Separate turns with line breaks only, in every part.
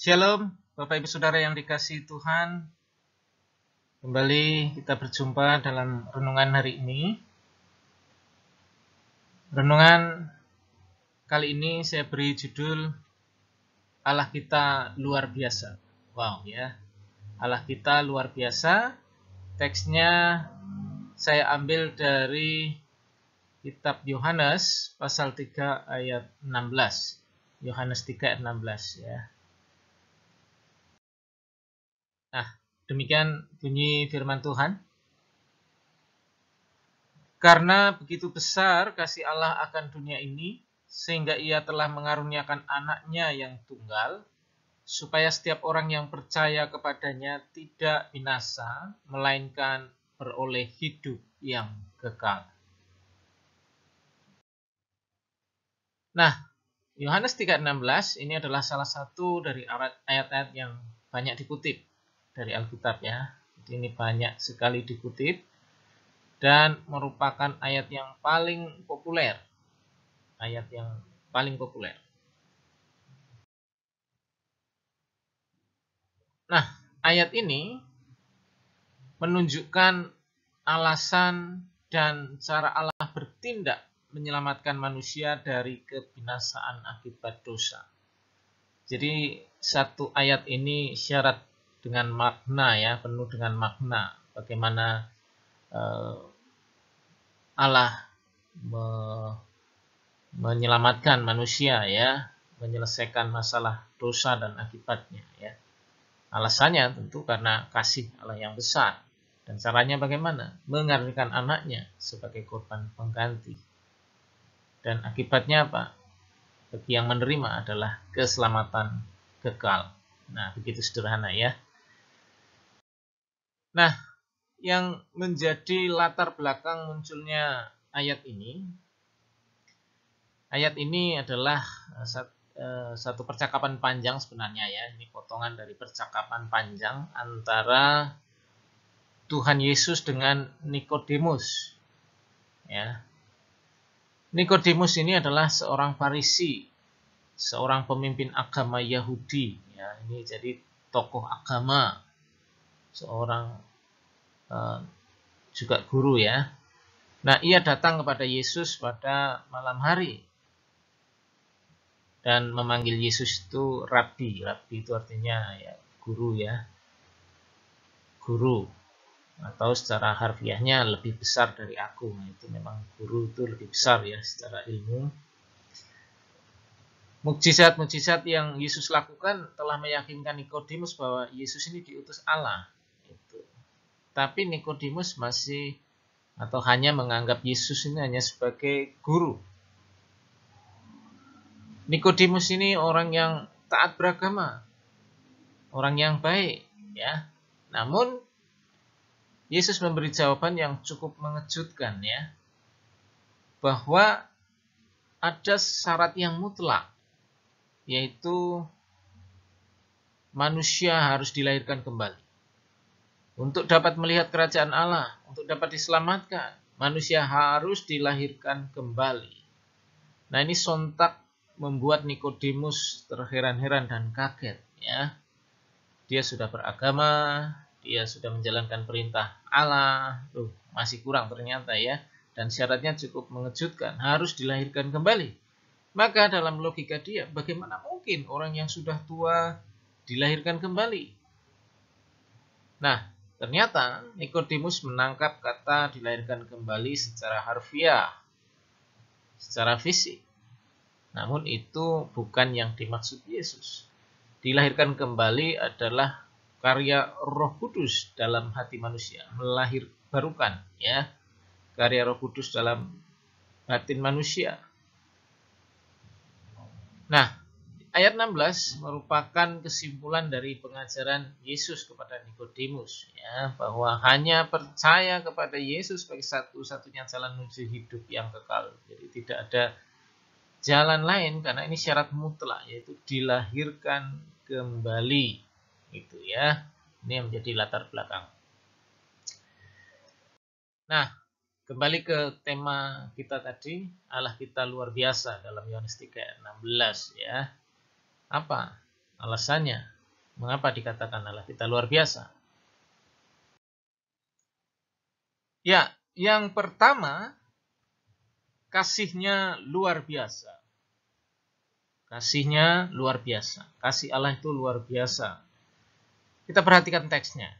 Shalom, Bapak Ibu Saudara yang dikasih Tuhan. Kembali kita berjumpa dalam renungan hari ini. Renungan kali ini saya beri judul Allah kita luar biasa. Wow ya. Allah kita luar biasa. Teksnya saya ambil dari kitab Yohanes pasal 3 ayat 16. Yohanes 3 ayat 16 ya. Demikian bunyi firman Tuhan. Karena begitu besar kasih Allah akan dunia ini, sehingga ia telah mengaruniakan anaknya yang tunggal, supaya setiap orang yang percaya kepadanya tidak binasa, melainkan beroleh hidup yang kekal. Nah, Yohanes 3.16 ini adalah salah satu dari ayat-ayat yang banyak dikutip dari Alkitab ya. Jadi ini banyak sekali dikutip dan merupakan ayat yang paling populer. Ayat yang paling populer. Nah, ayat ini menunjukkan alasan dan cara Allah bertindak menyelamatkan manusia dari kebinasaan akibat dosa. Jadi satu ayat ini syarat dengan makna ya, penuh dengan makna. Bagaimana uh, Allah me menyelamatkan manusia ya, menyelesaikan masalah dosa dan akibatnya ya. Alasannya tentu karena kasih Allah yang besar. Dan caranya bagaimana? Menghadirkan anaknya sebagai korban pengganti. Dan akibatnya apa? Bagi yang menerima adalah keselamatan kekal. Nah, begitu sederhana ya. Nah, yang menjadi latar belakang munculnya ayat ini, ayat ini adalah eh, eh, satu percakapan panjang sebenarnya ya. Ini potongan dari percakapan panjang antara Tuhan Yesus dengan Nikodemus. Ya. Nikodemus ini adalah seorang Farisi, seorang pemimpin agama Yahudi. Ya, ini jadi tokoh agama seorang uh, juga guru ya. Nah, ia datang kepada Yesus pada malam hari dan memanggil Yesus itu Rabbi. Rabbi itu artinya ya guru ya. Guru atau secara harfiahnya lebih besar dari aku. Nah, itu memang guru itu lebih besar ya secara ilmu. Mukjizat-mukjizat yang Yesus lakukan telah meyakinkan Nikodemus bahwa Yesus ini diutus Allah. Tapi Nikodemus masih atau hanya menganggap Yesus ini hanya sebagai guru. Nikodemus ini orang yang taat beragama, orang yang baik, ya. Namun Yesus memberi jawaban yang cukup mengejutkan ya, bahwa ada syarat yang mutlak, yaitu manusia harus dilahirkan kembali. Untuk dapat melihat kerajaan Allah, untuk dapat diselamatkan, manusia harus dilahirkan kembali. Nah ini sontak membuat Nikodemus terheran-heran dan kaget. Ya, dia sudah beragama, dia sudah menjalankan perintah Allah, tuh masih kurang ternyata ya. Dan syaratnya cukup mengejutkan, harus dilahirkan kembali. Maka dalam logika dia, bagaimana mungkin orang yang sudah tua dilahirkan kembali? Nah, Ternyata Nikodemus menangkap kata dilahirkan kembali secara harfiah, secara fisik. Namun itu bukan yang dimaksud Yesus. Dilahirkan kembali adalah karya Roh Kudus dalam hati manusia, melahir barukan ya. Karya Roh Kudus dalam batin manusia. Nah, ayat 16 merupakan kesimpulan dari pengajaran Yesus kepada Nikodemus ya bahwa hanya percaya kepada Yesus sebagai satu-satunya jalan menuju hidup yang kekal. Jadi tidak ada jalan lain karena ini syarat mutlak yaitu dilahirkan kembali itu ya. Ini yang menjadi latar belakang. Nah, kembali ke tema kita tadi, Allah kita luar biasa dalam Yohanes 3:16 ya. Apa alasannya? Mengapa dikatakan Allah kita luar biasa? Ya, yang pertama, kasihnya luar biasa. Kasihnya luar biasa. Kasih Allah itu luar biasa. Kita perhatikan teksnya.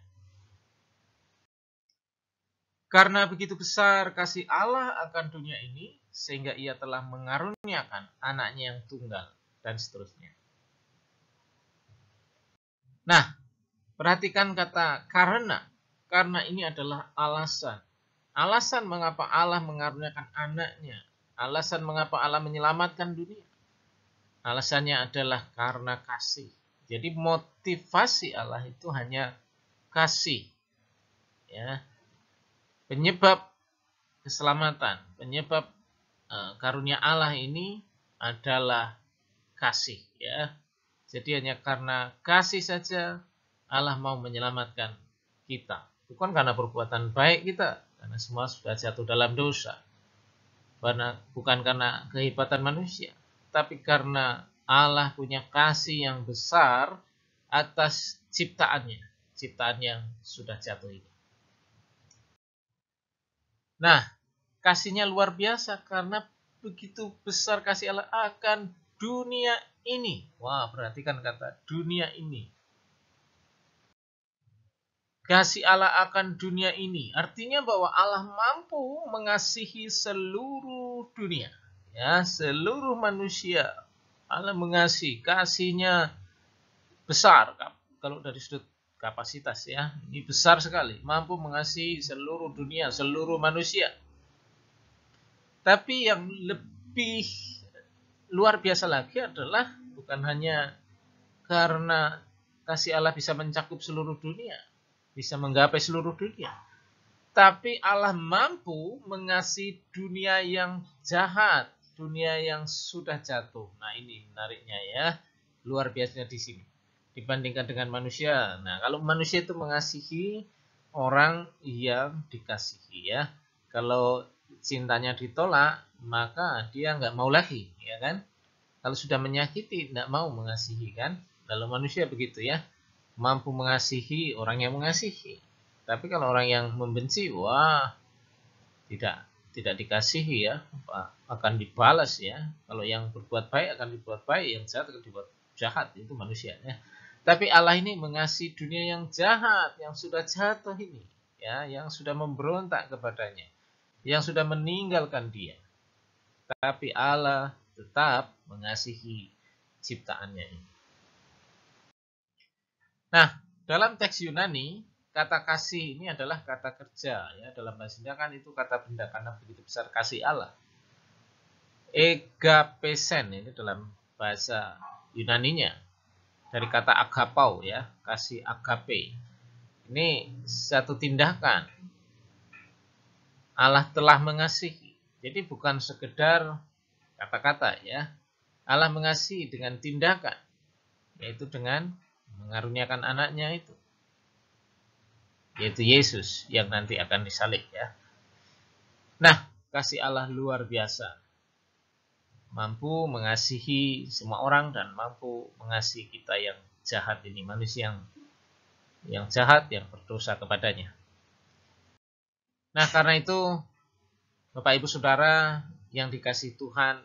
Karena begitu besar kasih Allah akan dunia ini, sehingga ia telah mengaruniakan anaknya yang tunggal, dan seterusnya. Nah, perhatikan kata karena. Karena ini adalah alasan. Alasan mengapa Allah mengaruniakan anaknya. Alasan mengapa Allah menyelamatkan dunia. Alasannya adalah karena kasih. Jadi motivasi Allah itu hanya kasih. Ya. Penyebab keselamatan, penyebab eh, karunia Allah ini adalah kasih ya jadi hanya karena kasih saja Allah mau menyelamatkan kita. Bukan karena perbuatan baik kita, karena semua sudah jatuh dalam dosa. bukan karena kehebatan manusia, tapi karena Allah punya kasih yang besar atas ciptaannya, ciptaan yang sudah jatuh ini. Nah, kasihnya luar biasa karena begitu besar kasih Allah akan dunia ini. Wah, perhatikan kata dunia ini. Kasih Allah akan dunia ini. Artinya bahwa Allah mampu mengasihi seluruh dunia. Ya, seluruh manusia. Allah mengasihi. Kasihnya besar. Kalau dari sudut kapasitas ya. Ini besar sekali, mampu mengasihi seluruh dunia, seluruh manusia. Tapi yang lebih luar biasa lagi adalah bukan hanya karena kasih Allah bisa mencakup seluruh dunia, bisa menggapai seluruh dunia. Tapi Allah mampu mengasihi dunia yang jahat, dunia yang sudah jatuh. Nah ini menariknya ya, luar biasanya di sini. Dibandingkan dengan manusia. Nah kalau manusia itu mengasihi orang yang dikasihi ya. Kalau cintanya ditolak, maka dia nggak mau lagi, ya kan? Kalau sudah menyakiti, nggak mau mengasihi, kan? Lalu manusia begitu ya, mampu mengasihi orang yang mengasihi. Tapi kalau orang yang membenci, wah, tidak tidak dikasihi ya, akan dibalas ya. Kalau yang berbuat baik akan dibuat baik, yang jahat akan dibuat jahat, itu manusia ya. Tapi Allah ini mengasihi dunia yang jahat, yang sudah jatuh ini, ya, yang sudah memberontak kepadanya, yang sudah meninggalkan dia tapi Allah tetap mengasihi ciptaannya ini. Nah, dalam teks Yunani, kata kasih ini adalah kata kerja. ya Dalam bahasa kan itu kata benda karena begitu besar kasih Allah. Egapesen ini dalam bahasa Yunaninya dari kata agapau ya kasih agape ini satu tindakan Allah telah mengasihi jadi bukan sekedar kata-kata ya. Allah mengasihi dengan tindakan, yaitu dengan mengaruniakan anaknya itu. Yaitu Yesus yang nanti akan disalib ya. Nah, kasih Allah luar biasa. Mampu mengasihi semua orang dan mampu mengasihi kita yang jahat ini, manusia yang yang jahat, yang berdosa kepadanya. Nah, karena itu Bapak Ibu Saudara yang dikasih Tuhan,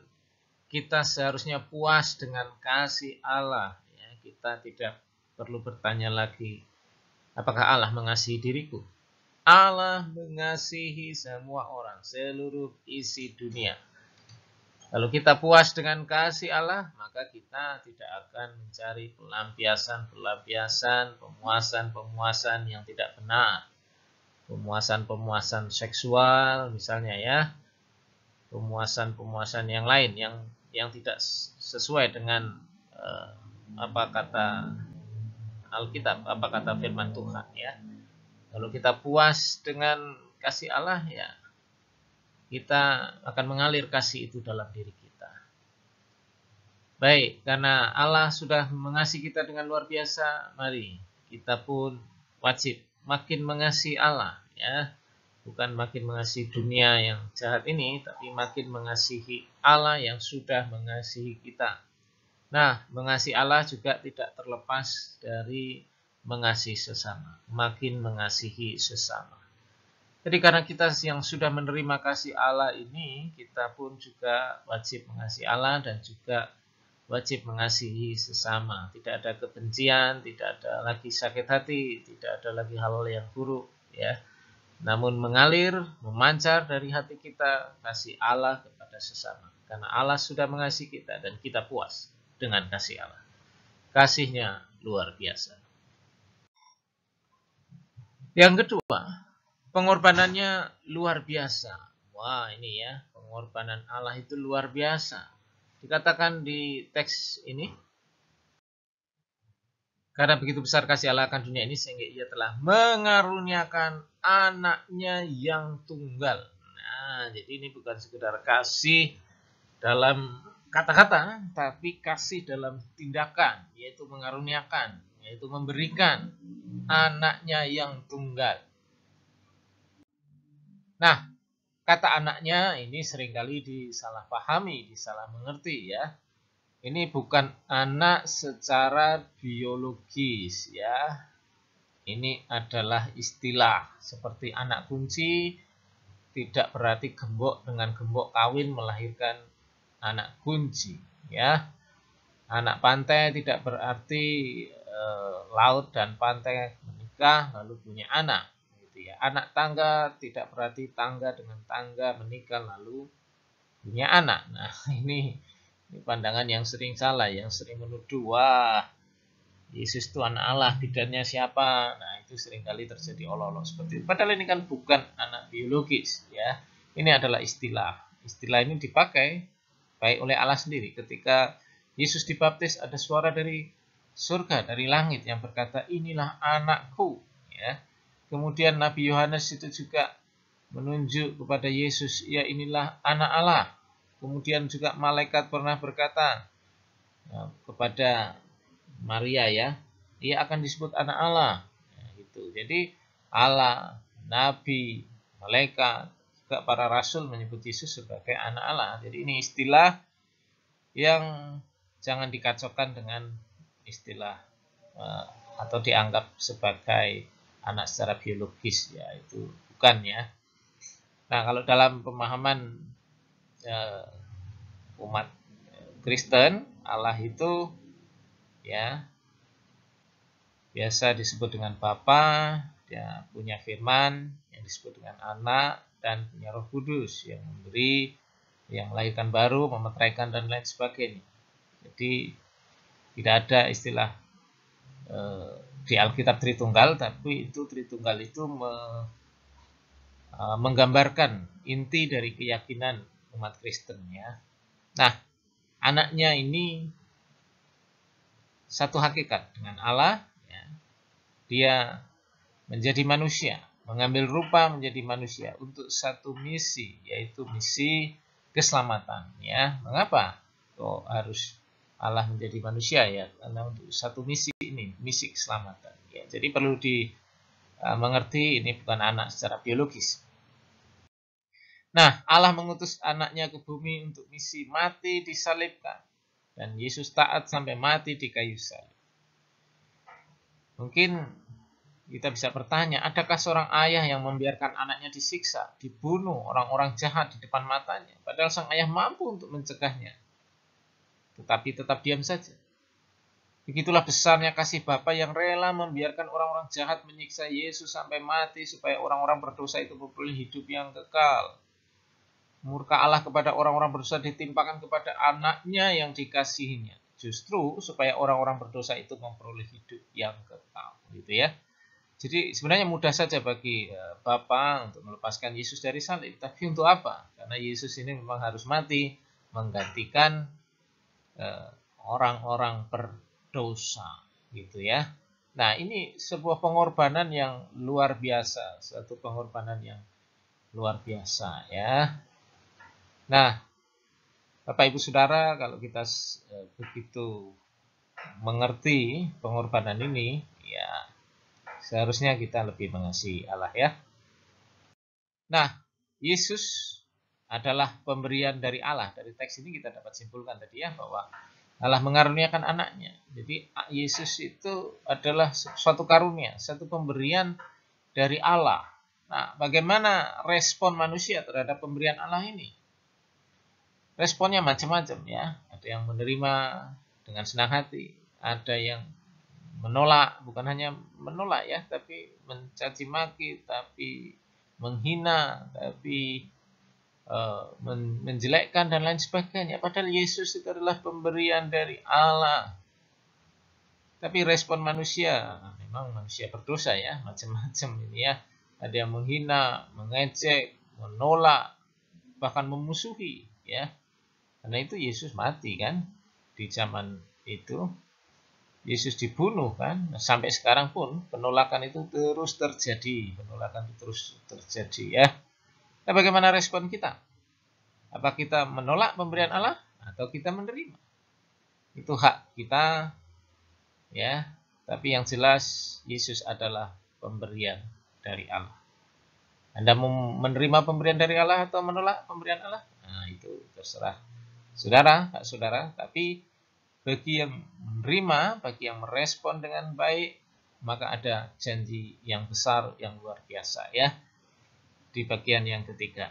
kita seharusnya puas dengan kasih Allah. Ya, kita tidak perlu bertanya lagi, apakah Allah mengasihi diriku? Allah mengasihi semua orang, seluruh isi dunia. Kalau kita puas dengan kasih Allah, maka kita tidak akan mencari pelampiasan-pelampiasan, pemuasan-pemuasan yang tidak benar pemuasan-pemuasan seksual misalnya ya pemuasan-pemuasan yang lain yang yang tidak sesuai dengan eh, apa kata Alkitab apa kata firman Tuhan ya kalau kita puas dengan kasih Allah ya kita akan mengalir kasih itu dalam diri kita baik karena Allah sudah mengasihi kita dengan luar biasa mari kita pun wajib makin mengasihi Allah ya bukan makin mengasihi dunia yang jahat ini tapi makin mengasihi Allah yang sudah mengasihi kita nah mengasihi Allah juga tidak terlepas dari mengasihi sesama makin mengasihi sesama jadi karena kita yang sudah menerima kasih Allah ini, kita pun juga wajib mengasihi Allah dan juga wajib mengasihi sesama. Tidak ada kebencian, tidak ada lagi sakit hati, tidak ada lagi hal-hal yang buruk, ya. Namun mengalir, memancar dari hati kita kasih Allah kepada sesama. Karena Allah sudah mengasihi kita dan kita puas dengan kasih Allah. Kasihnya luar biasa. Yang kedua, pengorbanannya luar biasa. Wah, ini ya, pengorbanan Allah itu luar biasa dikatakan di teks ini karena begitu besar kasih Allah akan dunia ini sehingga ia telah mengaruniakan anaknya yang tunggal. Nah, jadi ini bukan sekedar kasih dalam kata-kata, tapi kasih dalam tindakan, yaitu mengaruniakan, yaitu memberikan anaknya yang tunggal. Nah, kata anaknya ini seringkali disalahpahami, disalah mengerti ya. Ini bukan anak secara biologis ya. Ini adalah istilah seperti anak kunci tidak berarti gembok dengan gembok kawin melahirkan anak kunci ya. Anak pantai tidak berarti e, laut dan pantai menikah lalu punya anak anak tangga tidak berarti tangga dengan tangga menikah lalu punya anak. Nah, ini, ini pandangan yang sering salah, yang sering menuduh wah Yesus itu anak Allah, bidannya siapa? Nah, itu sering kali terjadi olok-olok seperti itu. Padahal ini kan bukan anak biologis, ya. Ini adalah istilah. Istilah ini dipakai baik oleh Allah sendiri ketika Yesus dibaptis ada suara dari surga, dari langit yang berkata, "Inilah anakku." Ya Kemudian Nabi Yohanes itu juga menunjuk kepada Yesus, ya inilah anak Allah. Kemudian juga malaikat pernah berkata ya, kepada Maria ya, ia akan disebut anak Allah. Nah, gitu. Jadi Allah, Nabi, malaikat, juga para rasul menyebut Yesus sebagai anak Allah. Jadi ini istilah yang jangan dikacaukan dengan istilah eh, atau dianggap sebagai anak secara biologis ya itu bukan ya nah kalau dalam pemahaman uh, umat eh, Kristen Allah itu ya biasa disebut dengan Bapa dia punya firman yang disebut dengan anak dan punya roh kudus yang memberi yang melahirkan baru, memeteraikan dan lain sebagainya. Jadi tidak ada istilah eh, di Alkitab Tritunggal, tapi itu Tritunggal itu me, uh, menggambarkan inti dari keyakinan umat Kristen ya. Nah, anaknya ini satu hakikat dengan Allah, ya. dia menjadi manusia, mengambil rupa menjadi manusia untuk satu misi, yaitu misi keselamatan. Ya, mengapa kok harus Allah menjadi manusia ya? Karena untuk satu misi misi keselamatan. Ya, jadi perlu di eh, mengerti ini bukan anak secara biologis. Nah, Allah mengutus anaknya ke bumi untuk misi mati disalibkan. Dan Yesus taat sampai mati di kayu salib. Mungkin kita bisa bertanya, adakah seorang ayah yang membiarkan anaknya disiksa, dibunuh orang-orang jahat di depan matanya, padahal sang ayah mampu untuk mencegahnya, tetapi tetap diam saja? Begitulah besarnya kasih Bapa yang rela membiarkan orang-orang jahat menyiksa Yesus sampai mati supaya orang-orang berdosa itu beroleh hidup yang kekal. Murka Allah kepada orang-orang berdosa ditimpakan kepada anaknya yang dikasihinya. Justru supaya orang-orang berdosa itu memperoleh hidup yang kekal. Gitu ya. Jadi sebenarnya mudah saja bagi e, Bapa untuk melepaskan Yesus dari salib. Tapi untuk apa? Karena Yesus ini memang harus mati menggantikan e, orang-orang eh, per dosa gitu ya. Nah, ini sebuah pengorbanan yang luar biasa, satu pengorbanan yang luar biasa ya. Nah, Bapak Ibu Saudara, kalau kita e, begitu mengerti pengorbanan ini, ya seharusnya kita lebih mengasihi Allah ya. Nah, Yesus adalah pemberian dari Allah. Dari teks ini kita dapat simpulkan tadi ya bahwa Allah mengaruniakan anaknya. Jadi Yesus itu adalah suatu karunia, satu pemberian dari Allah. Nah, bagaimana respon manusia terhadap pemberian Allah ini? Responnya macam-macam ya. Ada yang menerima dengan senang hati, ada yang menolak, bukan hanya menolak ya, tapi mencaci maki, tapi menghina, tapi Eh, menjelekkan dan lain sebagainya. Padahal Yesus itu adalah pemberian dari Allah. Tapi respon manusia, memang manusia berdosa ya, macam-macam ini ya. Ada yang menghina, mengecek, menolak, bahkan memusuhi ya. Karena itu Yesus mati kan di zaman itu. Yesus dibunuh kan, nah, sampai sekarang pun penolakan itu terus terjadi, penolakan itu terus terjadi ya Nah, bagaimana respon kita? Apa kita menolak pemberian Allah atau kita menerima? Itu hak kita ya. Tapi yang jelas Yesus adalah pemberian dari Allah. Anda menerima pemberian dari Allah atau menolak pemberian Allah? Nah, itu terserah saudara, hak saudara. Tapi bagi yang menerima, bagi yang merespon dengan baik, maka ada janji yang besar, yang luar biasa ya di bagian yang ketiga.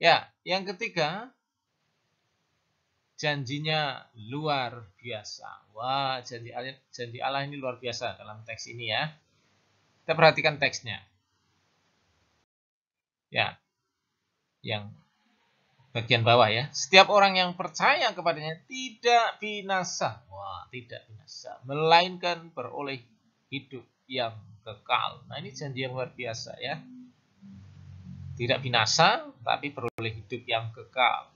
Ya, yang ketiga, janjinya luar biasa. Wah, janji Allah, janji Allah ini luar biasa dalam teks ini ya. Kita perhatikan teksnya. Ya, yang bagian bawah ya. Setiap orang yang percaya kepadanya tidak binasa. Wah, tidak binasa. Melainkan beroleh hidup yang kekal. Nah, ini janji yang luar biasa ya. Tidak binasa, tapi peroleh hidup yang kekal.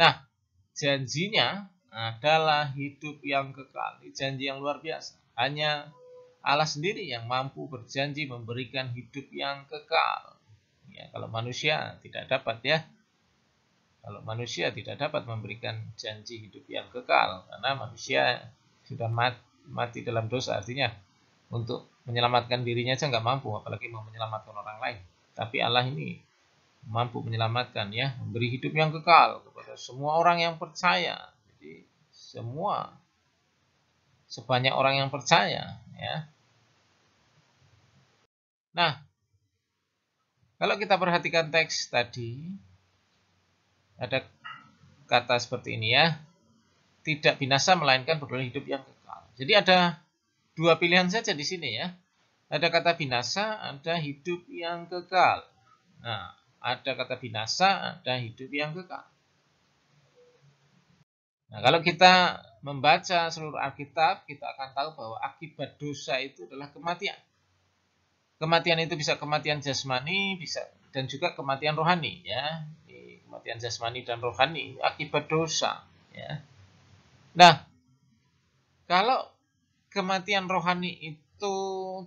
Nah, janjinya adalah hidup yang kekal. Janji yang luar biasa. Hanya Allah sendiri yang mampu berjanji memberikan hidup yang kekal. Ya, kalau manusia tidak dapat ya. Kalau manusia tidak dapat memberikan janji hidup yang kekal karena manusia sudah mati mati dalam dosa artinya untuk menyelamatkan dirinya saja nggak mampu apalagi mau menyelamatkan orang lain tapi Allah ini mampu menyelamatkan ya memberi hidup yang kekal kepada semua orang yang percaya jadi semua sebanyak orang yang percaya ya nah kalau kita perhatikan teks tadi ada kata seperti ini ya tidak binasa melainkan beroleh hidup yang jadi ada dua pilihan saja di sini ya. Ada kata binasa, ada hidup yang kekal. Nah, ada kata binasa, ada hidup yang kekal. Nah, kalau kita membaca seluruh Alkitab, kita akan tahu bahwa akibat dosa itu adalah kematian. Kematian itu bisa kematian jasmani, bisa dan juga kematian rohani ya. Kematian jasmani dan rohani akibat dosa ya. Nah, kalau kematian rohani itu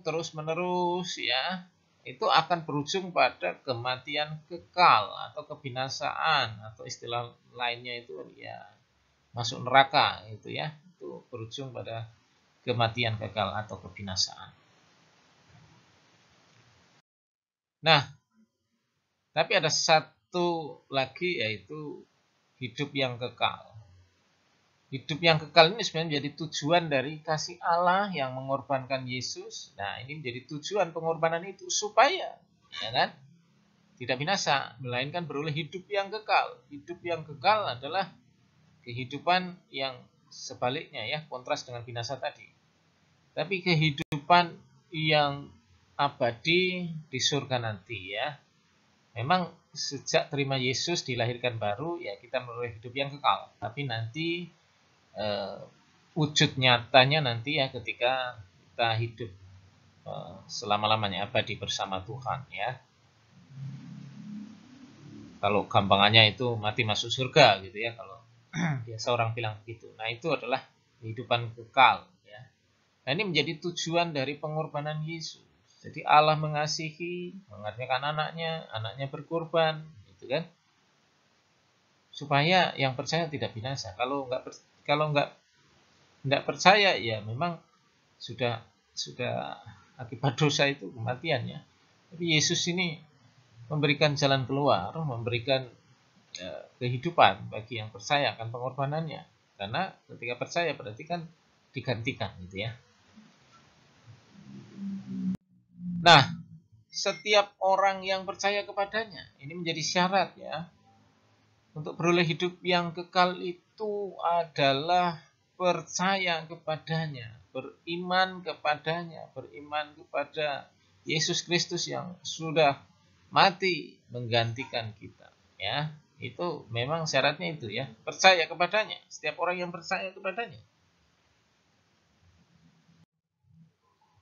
terus-menerus ya itu akan berujung pada kematian kekal atau kebinasaan atau istilah lainnya itu ya masuk neraka itu ya itu berujung pada kematian kekal atau kebinasaan. Nah, tapi ada satu lagi yaitu hidup yang kekal. Hidup yang kekal ini sebenarnya menjadi tujuan dari kasih Allah yang mengorbankan Yesus. Nah, ini menjadi tujuan pengorbanan itu supaya ya kan? Tidak binasa, melainkan beroleh hidup yang kekal. Hidup yang kekal adalah kehidupan yang sebaliknya ya, kontras dengan binasa tadi. Tapi kehidupan yang abadi di surga nanti ya. Memang sejak terima Yesus dilahirkan baru ya kita berulah hidup yang kekal. Tapi nanti uh, wujud nyatanya nanti ya ketika kita hidup uh, selama-lamanya abadi bersama Tuhan ya. Kalau gampangannya itu mati masuk surga gitu ya kalau biasa orang bilang begitu. Nah, itu adalah kehidupan kekal ya. Nah, ini menjadi tujuan dari pengorbanan Yesus. Jadi Allah mengasihi, mengaruniakan anaknya, anaknya berkorban, gitu kan? Supaya yang percaya tidak binasa. Kalau nggak kalau nggak nggak percaya ya memang sudah sudah akibat dosa itu kematian ya. Tapi Yesus ini memberikan jalan keluar, memberikan eh, kehidupan bagi yang percaya akan pengorbanannya. Karena ketika percaya berarti kan digantikan gitu ya. Nah, setiap orang yang percaya kepadanya, ini menjadi syarat ya untuk beroleh hidup yang kekal itu itu adalah percaya kepadanya, beriman kepadanya, beriman kepada Yesus Kristus yang sudah mati menggantikan kita, ya. Itu memang syaratnya itu ya, percaya kepadanya. Setiap orang yang percaya kepadanya.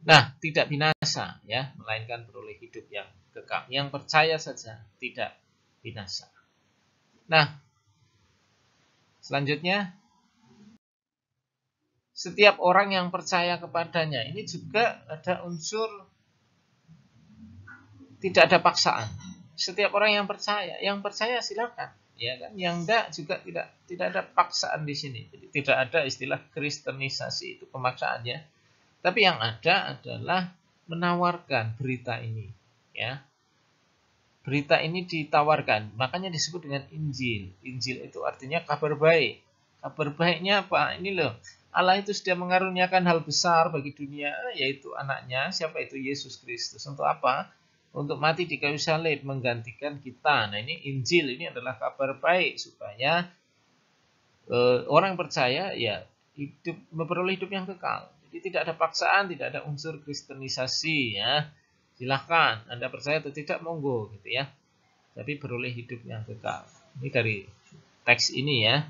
Nah, tidak binasa ya, melainkan beroleh hidup yang kekal. Yang percaya saja tidak binasa. Nah, Selanjutnya, setiap orang yang percaya kepadanya ini juga ada unsur tidak ada paksaan. Setiap orang yang percaya, yang percaya silakan, ya kan? Yang enggak juga tidak tidak ada paksaan di sini. Jadi tidak ada istilah kristenisasi itu pemaksaan ya. Tapi yang ada adalah menawarkan berita ini, ya berita ini ditawarkan. Makanya disebut dengan Injil. Injil itu artinya kabar baik. Kabar baiknya apa? Ini loh. Allah itu sudah mengaruniakan hal besar bagi dunia, yaitu anaknya. Siapa itu? Yesus Kristus. Untuk apa? Untuk mati di kayu salib, menggantikan kita. Nah ini Injil, ini adalah kabar baik. Supaya eh, orang percaya, ya hidup memperoleh hidup yang kekal. Jadi tidak ada paksaan, tidak ada unsur kristenisasi ya silahkan Anda percaya atau tidak monggo gitu ya tapi beroleh hidup yang kekal ini dari teks ini ya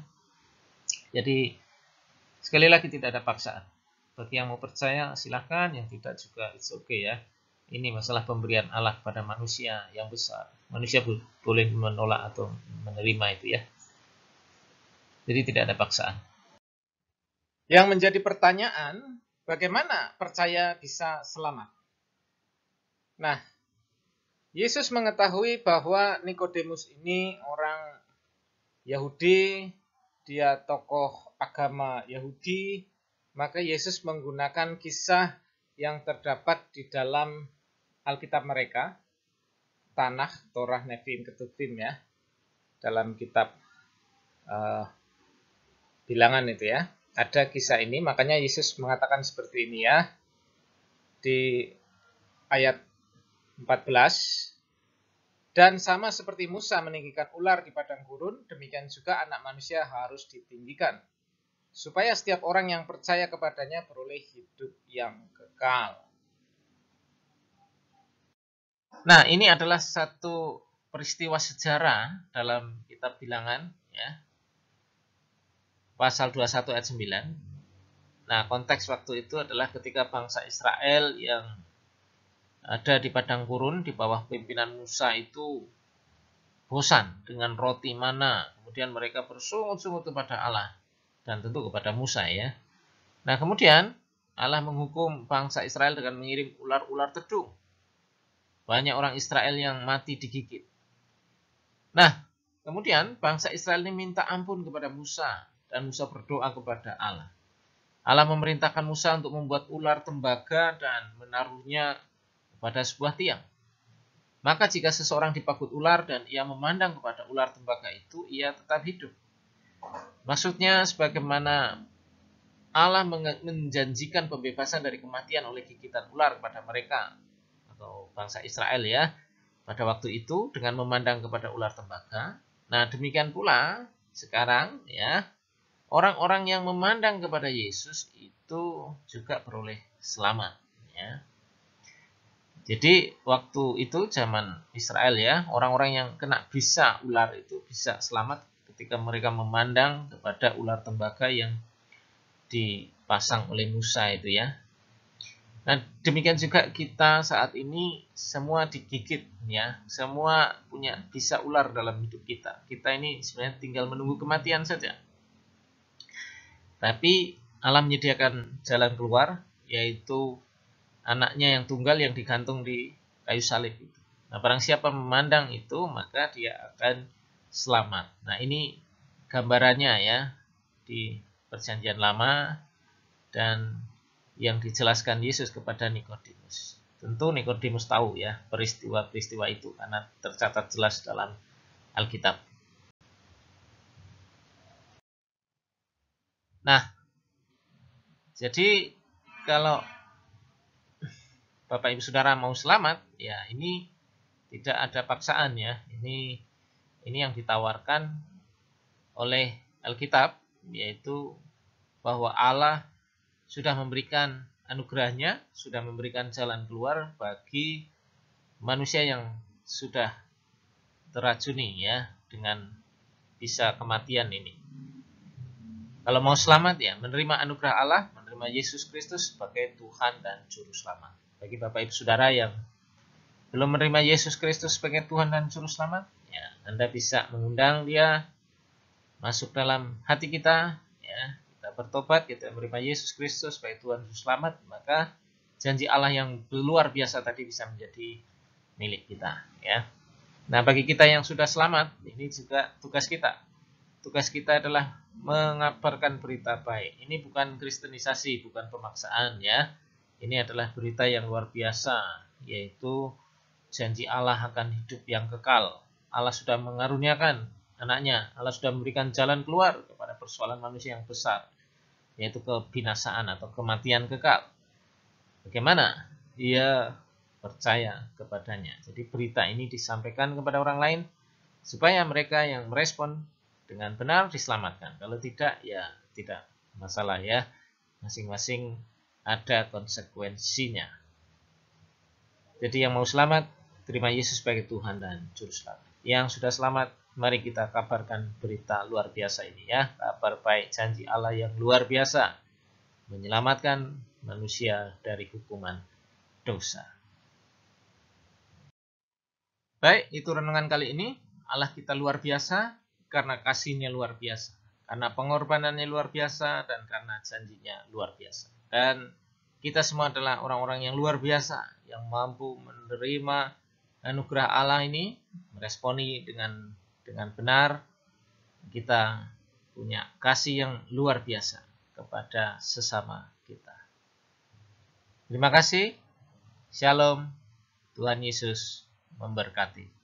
jadi sekali lagi tidak ada paksaan bagi yang mau percaya silahkan yang tidak juga it's okay ya ini masalah pemberian Allah pada manusia yang besar manusia boleh menolak atau menerima itu ya jadi tidak ada paksaan yang menjadi pertanyaan bagaimana percaya bisa selamat Nah, Yesus mengetahui bahwa Nikodemus ini orang Yahudi, dia tokoh agama Yahudi, maka Yesus menggunakan kisah yang terdapat di dalam Alkitab mereka, Tanah, Torah, Nevim, Ketuvim ya, dalam kitab uh, bilangan itu ya. Ada kisah ini, makanya Yesus mengatakan seperti ini ya, di ayat 14 Dan sama seperti Musa meninggikan ular di padang gurun, demikian juga anak manusia harus ditinggikan, supaya setiap orang yang percaya kepadanya beroleh hidup yang kekal. Nah, ini adalah satu peristiwa sejarah dalam kitab bilangan ya. Pasal 21 ayat 9. Nah, konteks waktu itu adalah ketika bangsa Israel yang ada di padang gurun di bawah pimpinan Musa itu bosan dengan roti mana. Kemudian mereka bersungut-sungut kepada Allah dan tentu kepada Musa ya. Nah kemudian Allah menghukum bangsa Israel dengan mengirim ular-ular tedung. Banyak orang Israel yang mati digigit. Nah, kemudian bangsa Israel ini minta ampun kepada Musa. Dan Musa berdoa kepada Allah. Allah memerintahkan Musa untuk membuat ular tembaga dan menaruhnya pada sebuah tiang. Maka jika seseorang dipakut ular dan ia memandang kepada ular tembaga itu, ia tetap hidup. Maksudnya sebagaimana Allah menjanjikan pembebasan dari kematian oleh gigitan ular kepada mereka atau bangsa Israel ya pada waktu itu dengan memandang kepada ular tembaga. Nah, demikian pula sekarang ya orang-orang yang memandang kepada Yesus itu juga beroleh selamat ya. Jadi waktu itu zaman Israel ya, orang-orang yang kena bisa ular itu bisa selamat ketika mereka memandang kepada ular tembaga yang dipasang oleh Musa itu ya. Nah, demikian juga kita saat ini semua digigit ya, semua punya bisa ular dalam hidup kita. Kita ini sebenarnya tinggal menunggu kematian saja. Tapi alam menyediakan jalan keluar yaitu anaknya yang tunggal yang digantung di kayu salib itu. Nah, barang siapa memandang itu, maka dia akan selamat. Nah, ini gambarannya ya di perjanjian lama dan yang dijelaskan Yesus kepada Nikodemus. Tentu Nikodemus tahu ya peristiwa-peristiwa itu karena tercatat jelas dalam Alkitab. Nah, jadi kalau Bapak Ibu Saudara mau selamat, ya ini tidak ada paksaan ya. Ini ini yang ditawarkan oleh Alkitab yaitu bahwa Allah sudah memberikan anugerahnya, sudah memberikan jalan keluar bagi manusia yang sudah teracuni ya dengan bisa kematian ini. Kalau mau selamat ya, menerima anugerah Allah, menerima Yesus Kristus sebagai Tuhan dan Juru Selamat bagi Bapak Ibu Saudara yang belum menerima Yesus Kristus sebagai Tuhan dan Juru Selamat, ya, Anda bisa mengundang dia masuk dalam hati kita, ya, kita bertobat, kita menerima Yesus Kristus sebagai Tuhan Juru Selamat, maka janji Allah yang luar biasa tadi bisa menjadi milik kita, ya. Nah, bagi kita yang sudah selamat, ini juga tugas kita. Tugas kita adalah mengabarkan berita baik. Ini bukan kristenisasi, bukan pemaksaan ya. Ini adalah berita yang luar biasa, yaitu janji Allah akan hidup yang kekal. Allah sudah mengaruniakan anaknya, Allah sudah memberikan jalan keluar kepada persoalan manusia yang besar, yaitu kebinasaan atau kematian kekal. Bagaimana? Ia percaya kepadanya. Jadi berita ini disampaikan kepada orang lain supaya mereka yang merespon dengan benar diselamatkan. Kalau tidak, ya tidak masalah ya. Masing-masing ada konsekuensinya. Jadi yang mau selamat, terima Yesus sebagai Tuhan dan Juru Selamat. Yang sudah selamat, mari kita kabarkan berita luar biasa ini ya. Kabar baik janji Allah yang luar biasa. Menyelamatkan manusia dari hukuman dosa. Baik, itu renungan kali ini. Allah kita luar biasa karena kasihnya luar biasa. Karena pengorbanannya luar biasa dan karena janjinya luar biasa. Dan kita semua adalah orang-orang yang luar biasa yang mampu menerima anugerah Allah ini, meresponi dengan dengan benar. Kita punya kasih yang luar biasa kepada sesama kita. Terima kasih. Shalom. Tuhan Yesus memberkati.